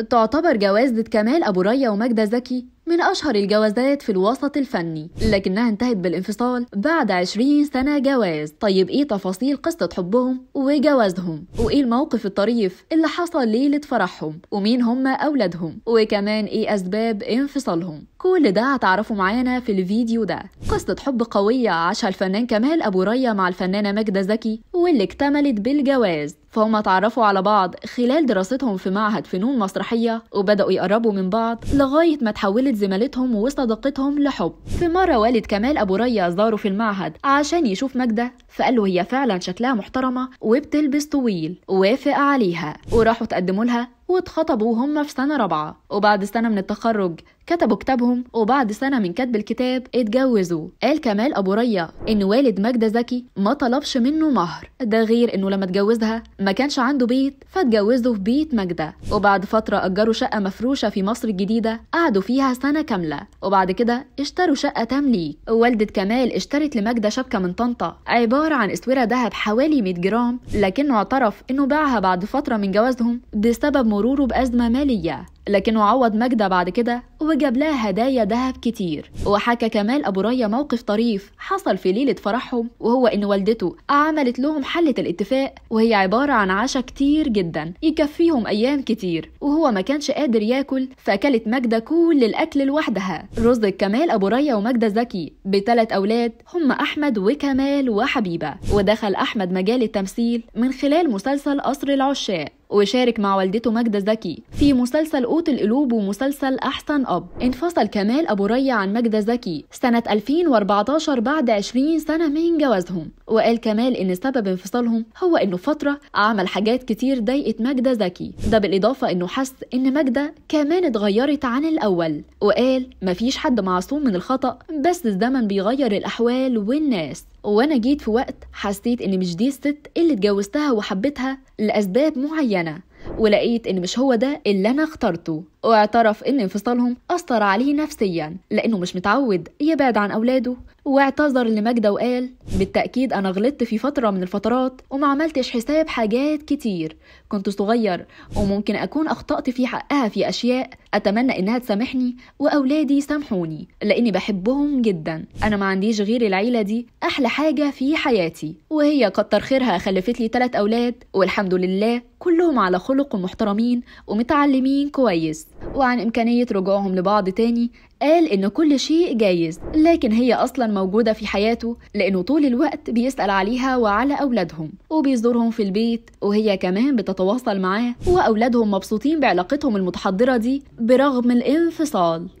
تعتبر جوازة كمال أبو ريا وماجدة زكي من أشهر الجوازات في الوسط الفني لكنها انتهت بالانفصال بعد 20 سنة جواز طيب إيه تفاصيل قصة حبهم وجوازهم وإيه الموقف الطريف اللي حصل ليلة فرحهم ومين هم أولادهم وكمان إيه أسباب انفصالهم كل ده هتعرفوا معانا في الفيديو ده قصة حب قوية عاشها الفنان كمال أبو ريا مع الفنانة ماجدة زكي واللي اكتملت بالجواز فهم اتعرفوا على بعض خلال دراستهم في معهد فنون مسرحية وبدأوا يقربوا من بعض لغاية ما تحولت زمالتهم وصداقتهم لحب في مرة والد كمال أبو ريا زاره في المعهد عشان يشوف ماجدة فقال له هي فعلا شكلها محترمة وبتلبس طويل وافق عليها وراحوا تقدموا لها واتخطبوا هم في سنة رابعة وبعد سنة من التخرج كتبوا كتابهم وبعد سنة من كتب الكتاب اتجوزوا قال كمال أبو ريا إن والد ماجدة زكي ما طلبش منه مهر ده غير إنه لما اتجوزها ما كانش عنده بيت فاتجوزوا في بيت ماجدة وبعد فترة أجروا شقة مفروشة في مصر الجديدة قعدوا فيها سنة كاملة وبعد كده اشتروا شقة تمليك والدة كمال اشترت لماجدة شبكة من طنطا عبارة عن اسورة ذهب حوالي 100 جرام لكنه اعترف إنه باعها بعد فترة من جوازهم بسبب مروره بأزمة مالية لكنه عوض مجدة بعد كده وجاب لها هدايا ذهب كتير وحكى كمال أبو ريا موقف طريف حصل في ليلة فرحهم وهو إن والدته عملت لهم حلة الاتفاق وهي عبارة عن عشاء كتير جدا يكفيهم أيام كتير وهو ما كانش قادر ياكل فأكلت مجدة كل الأكل لوحدها رز كمال أبو ريا ومجدة زكي بثلاث أولاد هم أحمد وكمال وحبيبة ودخل أحمد مجال التمثيل من خلال مسلسل قصر العشاق وشارك مع والدته ماجدة زكي في مسلسل قوت القلوب ومسلسل أحسن أب انفصل كمال أبو ريا عن ماجدة زكي سنة 2014 بعد 20 سنة من جوازهم وقال كمال إن سبب انفصالهم هو إنه فترة عمل حاجات كتير ضايقت ماجدة زكي ده بالإضافة إنه حس إن ماجدة كمان اتغيرت عن الأول وقال مفيش حد معصوم من الخطأ بس الزمن بيغير الأحوال والناس وانا جيت في وقت حسيت ان مش دي الست اللي اتجوزتها وحبيتها لاسباب معينه ولقيت ان مش هو ده اللي انا اخترته واعترف إن انفصالهم أثر عليه نفسيا لأنه مش متعود يبعد عن أولاده واعتذر لماجدة وقال بالتأكيد أنا غلطت في فترة من الفترات وما عملتش حساب حاجات كتير كنت صغير وممكن أكون أخطأت في حقها في أشياء أتمنى إنها تسامحني وأولادي يسامحوني لأني بحبهم جدا أنا ما عنديش غير العيلة دي أحلى حاجة في حياتي وهي كتر خيرها خلفت لي تلات أولاد والحمد لله كلهم على خلق محترمين ومتعلمين كويس وعن إمكانية رجوعهم لبعض تاني قال إن كل شيء جايز لكن هي أصلا موجودة في حياته لأنه طول الوقت بيسأل عليها وعلى أولادهم وبيزورهم في البيت وهي كمان بتتواصل معاه وأولادهم مبسوطين بعلاقتهم المتحضرة دي برغم الانفصال